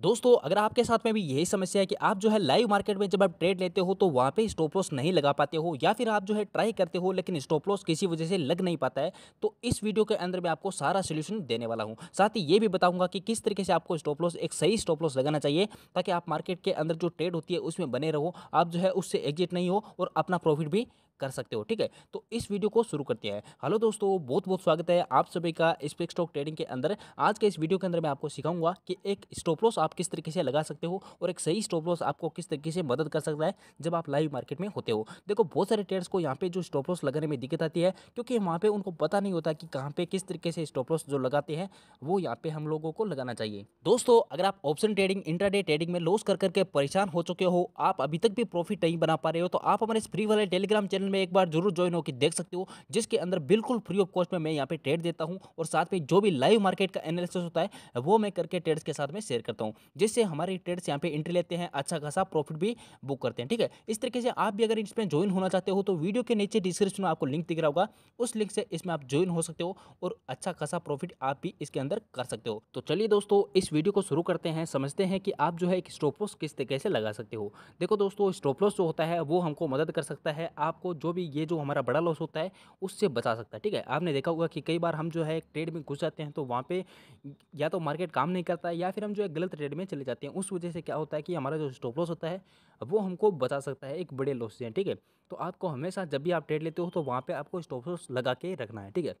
दोस्तों अगर आपके साथ में भी यही समस्या है कि आप जो है लाइव मार्केट में जब आप ट्रेड लेते हो तो वहाँ पे स्टॉप लॉस नहीं लगा पाते हो या फिर आप जो है ट्राई करते हो लेकिन स्टॉप लॉस किसी वजह से लग नहीं पाता है तो इस वीडियो के अंदर मैं आपको सारा सोल्यूशन देने वाला हूँ साथ ही ये भी बताऊँगा कि किस तरीके से आपको स्टॉप लॉस एक सही स्टॉप लॉस लगाना चाहिए ताकि आप मार्केट के अंदर जो ट्रेड होती है उसमें बने रहो आप जो है उससे एग्जिट नहीं हो और अपना प्रॉफिट भी कर सकते हो ठीक है तो इस वीडियो को शुरू करते हैं हेलो दोस्तों बहुत बहुत स्वागत है आप सभी का स्पेक स्टॉक ट्रेडिंग के अंदर आज के इस वीडियो के अंदर मैं आपको सिखाऊंगा कि एक स्टॉप लॉस आप किस तरीके से लगा सकते हो और एक सही स्टॉप लॉस आपको किस तरीके से मदद कर सकता है जब आप लाइव मार्केट में होते हो देखो बहुत सारे ट्रेड्स को यहाँ पे जो स्टॉप लॉस लगाने में दिक्कत आती है क्योंकि वहाँ पर उनको पता नहीं होता कि कहाँ पर किस तरीके से स्टॉप लॉस जो लगाते हैं वो यहाँ पे हम लोगों को लगाना चाहिए दोस्तों अगर आप ऑप्शन ट्रेडिंग इंटर ट्रेडिंग में लॉस कर करके परेशान हो चुके हो आप अभी तक भी प्रॉफिट नहीं बना पा रहे हो तो आप हमारे फ्री वाले टेलीग्राम चैनल चैनल में एक बार जरूर ज्वाइन होकर देख सकते हो जिसके अंदर बिल्कुल फ्री ऑफ कॉस्ट में मैं यहाँ पे ट्रेड देता हूँ और साथ में जो भी लाइव मार्केट का एनालिसिस होता है वो मैं करके ट्रेड्स के साथ में शेयर करता हूँ जिससे हमारे ट्रेड्स यहाँ पे एंट्री लेते हैं अच्छा खासा प्रॉफिट भी बुक करते हैं ठीक है इस तरीके से आप भी अगर इसमें ज्वाइन होना चाहते हो तो वीडियो के नीचे डिस्क्रिप्शन में आपको लिंक दिख रहा होगा उस लिंक से इसमें आप ज्वाइन हो सकते हो और अच्छा खासा प्रॉफिट आप भी इसके अंदर कर सकते हो तो चलिए दोस्तों इस वीडियो को शुरू करते हैं समझते हैं कि आप जो है एक स्टॉप लॉस किस तरीके से लगा सकते हो देखो दोस्तों स्टॉप लॉस जो होता है वो हमको मदद कर सकता है आपको जो भी ये जो हमारा बड़ा लॉस होता है उससे बचा सकता है ठीक है आपने देखा होगा कि कई बार हम जो है ट्रेड में घुस जाते हैं तो वहाँ पे या तो मार्केट काम नहीं करता है या फिर हम जो है गलत ट्रेड में चले जाते हैं उस वजह से क्या होता है कि हमारा जो स्टॉप लॉस होता है वो हमको बचा सकता है एक बड़े लॉस से ठीक है तो आपको हमेशा जब भी आप ट्रेड लेते हो तो वहाँ पर आपको स्टॉप लॉस लगा के रखना है ठीक है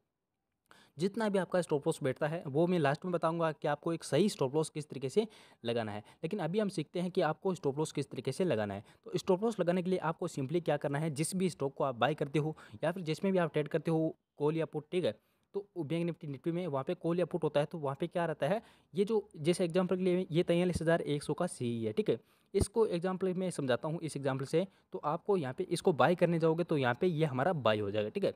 जितना भी आपका स्टॉप लॉस बैठता है वो मैं लास्ट में बताऊँगा कि आपको एक सही स्टॉप लॉस किस तरीके से लगाना है लेकिन अभी हम सीखते हैं कि आपको स्टॉप लॉस किस तरीके से लगाना है तो स्टॉप लॉस लगाने के लिए आपको सिंपली क्या करना है जिस भी स्टॉक को आप बाई करते हो या फिर जिसमें भी आप ट्रेड करते हो कॉल या पुट ठीक है तो बैंक निफ्टी निफ्टी में वहाँ पे कॉल या पुट होता है तो वहाँ पे क्या रहता है ये जो जैसे एग्जाम्पल के लिए ये तैयलीस हज़ार एक सौ का सी है ठीक है इसको एग्जाम्पल मैं समझाता हूँ इस एग्जाम्पल से तो आपको यहाँ पे इसको बाय करने जाओगे तो यहाँ पे ये यह हमारा बाय हो जाएगा ठीक है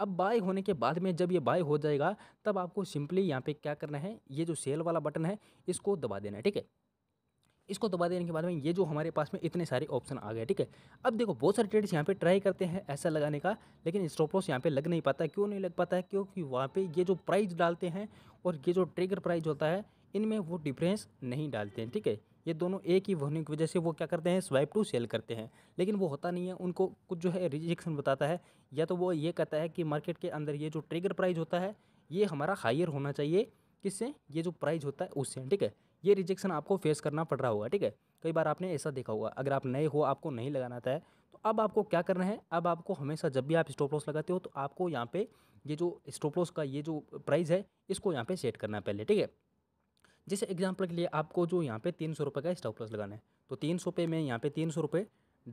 अब बाय होने के बाद में जब ये बाय हो जाएगा तब आपको सिंपली यहाँ पे क्या करना है ये जो सेल वाला बटन है इसको दबा देना है ठीक है इसको दबा देने के बाद में ये जो हमारे पास में इतने सारे ऑप्शन आ गए ठीक है अब देखो बहुत सारे ट्रेड्स यहाँ पे ट्राई करते हैं ऐसा लगाने का लेकिन स्टॉपलॉस यहाँ पे लग नहीं पाता क्यों नहीं लग पाता है क्योंकि वहाँ पे ये जो प्राइस डालते हैं और ये जो ट्रिगर प्राइस होता है इनमें वो डिफरेंस नहीं डालते हैं ठीक है ये दोनों एक ही होने की वजह से वो क्या करते हैं स्वाइप टू सेल करते हैं लेकिन वो होता नहीं है उनको कुछ जो है रिजेक्शन बताता है या तो वो ये कहता है कि मार्केट के अंदर ये जो ट्रिगर प्राइस होता है ये हमारा हायर होना चाहिए किससे ये जो प्राइस होता है उससे ठीक है ये रिजेक्शन आपको फेस करना पड़ रहा होगा ठीक है कई बार आपने ऐसा देखा होगा अगर आप नए हो आपको नहीं लगाना आता है तो अब आपको क्या करना है अब आपको हमेशा जब भी आप स्टॉप लॉस लगाते हो तो आपको यहाँ पे ये जो स्टॉप लॉस का ये जो प्राइस है इसको यहाँ पे सेट करना है पहले ठीक है जैसे एग्जाम्पल के लिए आपको जो यहाँ पे तीन सौ रुपये का स्टॉप लॉस लगाना है तो तीन सौ पे मैं यहाँ पे तीन सौ रुपये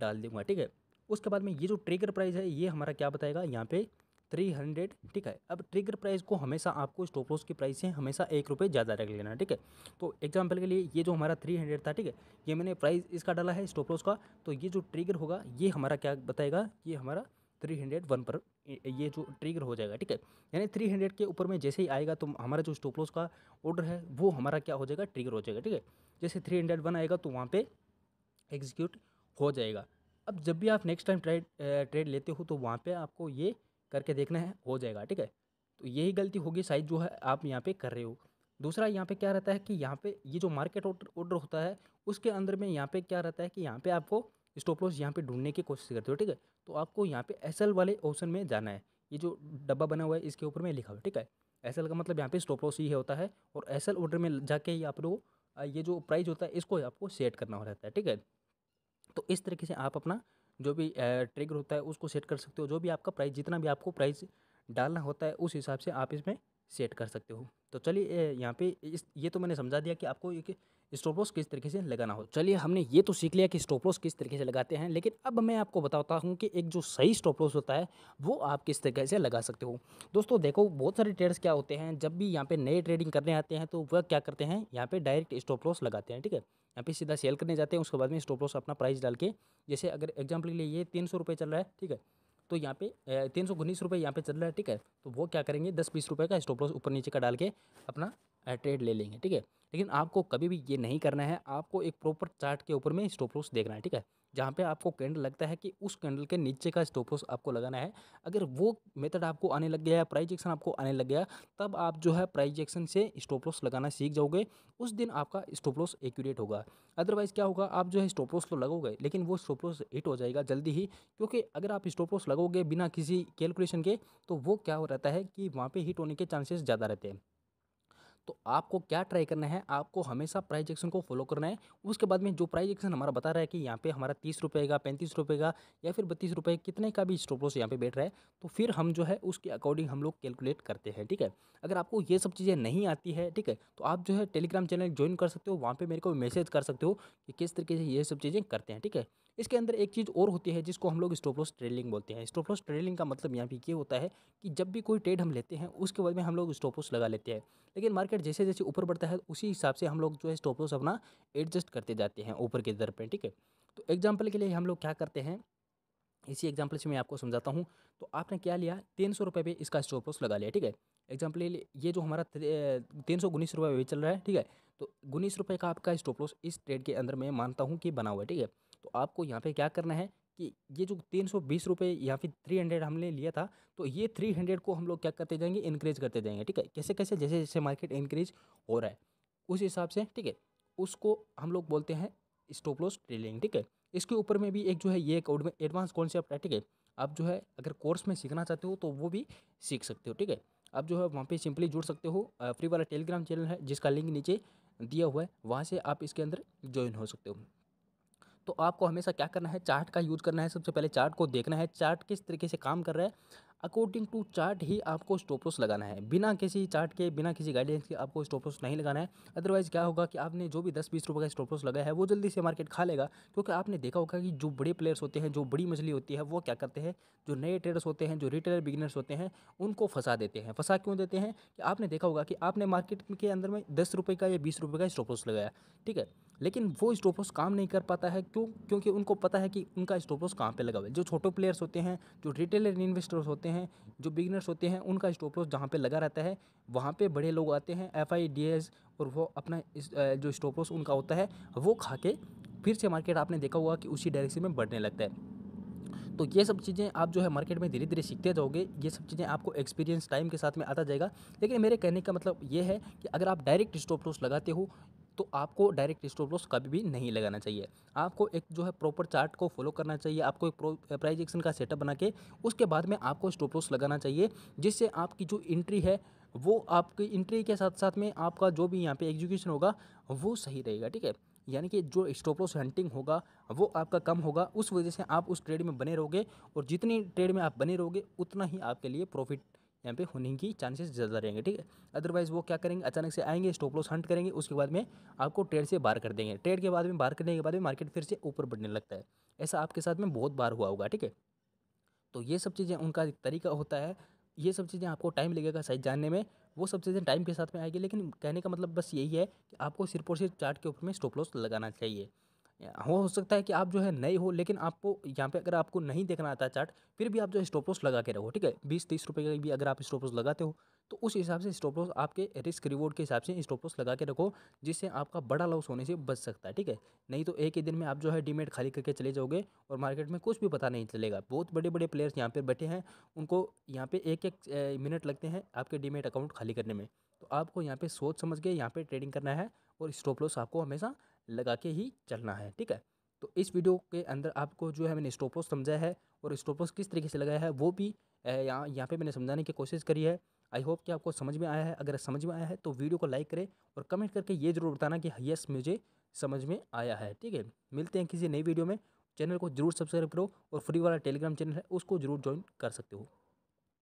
डाल दूंगा ठीक है उसके बाद में ये जो ट्रिगर प्राइस है ये हमारा क्या बताएगा यहाँ पे थ्री हंड्रेड ठीक है अब ट्रिगर प्राइस को हमेशा आपको स्टॉप लॉस की प्राइस से हमेशा एक रुपये ज़्यादा रख लेना ठीक है तो एग्जाम्पल के लिए ये जो हमारा थ्री हंड्रेड था ठीक है ये मैंने प्राइस इसका डाला है स्टॉप लॉस का तो ये जो ट्रिगर होगा ये हमारा क्या बताएगा ये हमारा थ्री हंड्रेड वन पर ये जो ट्रिगर हो जाएगा ठीक है यानी थ्री हंड्रेड के ऊपर में जैसे ही आएगा तो हमारा जो स्टॉप लॉस का ऑर्डर है वो हमारा क्या हो जाएगा ट्रिगर हो जाएगा ठीक है जैसे थ्री हंड्रेड वन आएगा तो वहाँ पर एग्जीक्यूट हो जाएगा अब जब भी आप नेक्स्ट टाइम ट्रेड ट्रेड लेते हो तो वहाँ पर आपको ये करके देखना है हो जाएगा ठीक है तो यही गलती होगी शायद जो है आप यहाँ पर कर रहे हो दूसरा यहाँ पे क्या रहता है कि यहाँ पे ये जो मार्केट ऑर्डर होता है उसके अंदर में यहाँ पे क्या रहता है कि यहाँ पे आपको स्टॉप लॉस यहाँ पे ढूंढने की कोशिश करते हो ठीक है तो आपको यहाँ पे एस वाले ऑप्शन में जाना है ये जो डब्बा बना हुआ है इसके ऊपर में लिखा हुआ है ठीक है एस का मतलब यहाँ पे स्टॉप लॉस ही होता है और एस ऑर्डर में जाके ही आप लोग ये जो प्राइस होता है इसको आपको सेट करना हो रहता है ठीक है तो इस तरीके से आप अपना जो भी ट्रिगर होता है उसको सेट कर सकते हो जो भी आपका प्राइस जितना भी आपको प्राइस डालना होता है उस हिसाब से आप इसमें सेट कर सकते हो तो चलिए यहाँ पे इस ये तो मैंने समझा दिया कि आपको एक स्टॉप किस तरीके से लगाना हो चलिए हमने ये तो सीख लिया कि स्टॉप किस तरीके से लगाते हैं लेकिन अब मैं आपको बताता हूँ कि एक जो सही स्टॉप होता है वो आप किस तरीके से लगा सकते हो दोस्तों देखो बहुत सारे ट्रेडर्स क्या होते हैं जब भी यहाँ पे नए ट्रेडिंग करने आते हैं तो वह क्या करते हैं यहाँ पे डायरेक्ट स्टोपलॉस लगाते हैं ठीक है यहाँ पे सीधा सेल करने जाते हैं उसके बाद में स्टोपलॉस अपना प्राइस डाल के जैसे अगर एग्जाम्पल के लिए ये तीन सौ चल रहा है ठीक है तो यहाँ पे तीन सौ उन्नीस रुपये यहाँ पर चल रहा है ठीक है तो वो क्या करेंगे दस बीस रुपये का स्टॉप लॉस ऊपर नीचे का डाल के अपना ट्रेड ले लेंगे ठीक है लेकिन आपको कभी भी ये नहीं करना है आपको एक प्रॉपर चार्ट के ऊपर में स्टॉप लॉस देखना है ठीक है जहाँ पे आपको कैंडल लगता है कि उस कैंडल के नीचे का स्टॉप लॉस आपको लगाना है अगर वो मेथड आपको आने लग गया है प्राइज एक्शन आपको आने लग गया तब आप जो है प्राइज एक्शन से स्टॉप लॉस लगाना सीख जाओगे उस दिन आपका स्टॉप लॉस एक्यूरेट होगा अदरवाइज़ क्या होगा आप जो है स्टॉप लॉस तो लगोगे लेकिन वो स्टॉप लॉस हिट हो जाएगा जल्दी ही क्योंकि अगर आप स्टॉप लॉस लगोगे बिना किसी कैलकुलेशन के तो वो क्या हो रहता है कि वहाँ पर हिट होने के चांसेस ज़्यादा रहते हैं तो आपको क्या ट्राई करना है आपको हमेशा प्राइज एक्शन को फॉलो करना है उसके बाद में जो प्राइज एक्शन हमारा बता रहा है कि यहाँ पे हमारा तीस रुपये का पैंतीस रुपये का या फिर बत्तीस रुपये कितने का भी स्टॉप लॉस यहाँ पे बैठ रहा है तो फिर हम जो है उसके अकॉर्डिंग हम लोग कैलकुलेट करते हैं ठीक है अगर आपको ये सब चीज़ें नहीं आती है ठीक है तो आप जो है टेलीग्राम चैनल ज्वाइन कर सकते हो वहाँ पर मेरे को मैसेज कर सकते हो कि किस तरीके से ये सब चीज़ें करते हैं ठीक है इसके अंदर एक चीज़ और होती है जिसको हम लोग स्टॉप लॉस ट्रेलिंग बोलते हैं स्टॉप लॉस ट्रेलिंग का मतलब यहाँ पे ये होता है कि जब भी कोई ट्रेड हम लेते हैं उसके बाद में हम लोग स्टॉप लॉस लगा लेते हैं लेकिन मार्केट मार्केट जैसे जैसे ऊपर बढ़ता है उसी हिसाब से हम लोग जो है स्टॉप लॉस अपना एडजस्ट करते जाते हैं ऊपर के दर पर ठीक है तो एग्जाम्पल के लिए हम लोग क्या करते हैं इसी एग्जाम्पल से मैं आपको समझाता हूँ तो आपने क्या लिया तीन सौ रुपये इसका स्टॉप लॉस लगा लिया ठीक है एग्जाम्पल ये जो हमारा तीन सौ उन्नीस रुपये चल रहा है ठीक है तो उन्नीस रुपये का आपका स्टॉप लॉस इस ट्रेड के अंदर मैं मानता हूँ कि बना हुआ है ठीक है तो आपको यहाँ पे क्या करना है कि ये जो तीन सौ बीस रुपये या फिर थ्री हंड्रेड हमने लिया था तो ये थ्री हंड्रेड को हम लोग क्या करते जाएंगे इंक्रीज करते जाएंगे ठीक है कैसे कैसे जैसे जैसे मार्केट इंक्रीज हो रहा है उस हिसाब से ठीक है उसको हम लोग बोलते हैं स्टॉप लॉस ट्रेलिंग ठीक है इसके ऊपर में भी एक जो है ये एक एडवांस कॉन्सेप्ट है ठीक है आप जो है अगर कोर्स में सीखना चाहते हो तो वो भी सीख सकते हो ठीक है आप जो है वहाँ पर सिंपली जुड़ सकते हो फ्री वाला टेलीग्राम चैनल है जिसका लिंक नीचे दिया हुआ है वहाँ से आप इसके अंदर ज्वाइन हो सकते हो तो आपको हमेशा क्या करना है चार्ट का यूज़ करना है सबसे पहले चार्ट को देखना है चार्ट किस तरीके से काम कर रहा है अकॉर्डिंग टू चार्ट ही आपको स्टॉप लॉस लगाना है बिना किसी चार्ट के बिना किसी गाइडेंस के आपको स्टॉप लॉस नहीं लगाना है अदरवाइज़ क्या होगा कि आपने जो भी दस बीस रुपये का स्टॉप लॉस लगाया है वो जल्दी से मार्केट खा लेगा क्योंकि आपने देखा होगा कि जो बड़े प्लेयर्स होते हैं जो बड़ी मछली होती है वो क्या करते हैं जो नए ट्रेडर्स होते हैं जो रिटेलर बिगनर्स होते हैं उनको फंसा देते हैं फंसा क्यों देते हैं कि आपने देखा होगा कि आपने मार्केट के अंदर में दस रुपये का या बीस रुपये का स्टॉप लॉस लगाया ठीक है लेकिन वो स्टॉप लॉस काम नहीं कर पाता है क्यों क्योंकि उनको पता है कि उनका स्टॉप लॉस कहाँ पर लगा हुआ है जो छोटे प्लेयर्स होते हैं जो रिटेलर इन्वेस्टर्स होते हैं होते हैं जो बिगनर्स होते हैं उनका स्टॉप लॉस जहाँ पे लगा रहता है वहाँ पे बड़े लोग आते हैं एफ आई डी एस और वो अपना जो स्टॉप लॉस उनका होता है वो खा के फिर से मार्केट आपने देखा होगा कि उसी डायरेक्शन में बढ़ने लगता है तो ये सब चीज़ें आप जो है मार्केट में धीरे धीरे सीखते जाओगे ये सब चीज़ें आपको एक्सपीरियंस टाइम के साथ में आता जाएगा लेकिन मेरे कहने का मतलब ये है कि अगर आप डायरेक्ट स्टॉप लॉस लगाते हो तो आपको डायरेक्ट स्टॉप लॉस कभी भी नहीं लगाना चाहिए आपको एक जो है प्रॉपर चार्ट को फॉलो करना चाहिए आपको एक प्राइज एक्शन का सेटअप बना के उसके बाद में आपको स्टॉप लॉस लगाना चाहिए जिससे आपकी जो इंट्री है वो आपकी इंट्री के साथ साथ में आपका जो भी यहाँ पे एग्जीक्यूशन होगा वो सही रहेगा ठीक है यानी कि जो स्टॉप लॉस हंटिंग होगा वो आपका कम होगा उस वजह से आप उस ट्रेड में बने रहोगे और जितनी ट्रेड में आप बने रहोगे उतना ही आपके लिए प्रॉफिट यहाँ पे होने की चांसेस ज़्यादा रहेंगे ठीक है अदरवाइज़ वो क्या करेंगे अचानक से आएंगे स्टॉप लॉस हंट करेंगे उसके बाद में आपको ट्रेड से बाहर कर देंगे ट्रेड के बाद में बाहर करने के बाद में मार्केट फिर से ऊपर बढ़ने लगता है ऐसा आपके साथ में बहुत बार हुआ होगा ठीक है तो ये सब चीज़ें उनका एक तरीका होता है ये सब चीज़ें आपको टाइम लगेगा साइज जानने में वो सब चीज़ें टाइम के साथ में आएगी लेकिन कहने का मतलब बस यही है कि आपको सिर्फ और सिर्फ चार्ट के ऊपर में स्टॉप लॉस लगाना चाहिए हो सकता है कि आप जो है नए हो लेकिन आपको यहाँ पे अगर आपको नहीं देखना आता चार्ट फिर भी आप जो है स्टॉप लॉस लगा के रहो ठीक है बीस तीस रुपये का भी अगर आप स्टॉप लॉस लगाते हो तो उस हिसाब से स्टॉप लॉस आपके रिस्क रिवॉर्ड के हिसाब से स्टॉप लॉस लगा के रखो जिससे आपका बड़ा लॉस होने से बच सकता है ठीक है नहीं तो एक ही दिन में आप जो है डीमेट खाली करके चले जाओगे और मार्केट में कुछ भी पता नहीं चलेगा बहुत बड़े बड़े प्लेयर्स यहाँ पर बैठे हैं उनको यहाँ पर एक एक मिनट लगते हैं आपके डीमेट अकाउंट खाली करने में तो आपको यहाँ पर सोच समझ के यहाँ पर ट्रेडिंग करना है और स्टॉप लॉस आपको हमेशा लगा के ही चलना है ठीक है तो इस वीडियो के अंदर आपको जो है मैंने स्टोपोस समझाया है और स्टोपोस किस तरीके से लगाया है वो भी यहाँ यहाँ पे मैंने समझाने की कोशिश करी है आई होप कि आपको समझ में आया है अगर समझ में आया है तो वीडियो को लाइक करें और कमेंट करके ये जरूर बताना कि यस मुझे समझ में आया है ठीक है मिलते हैं किसी नई वीडियो में चैनल को जरूर सब्सक्राइब करो और फ्री वाला टेलीग्राम चैनल है उसको जरूर ज्वाइन कर सकते हो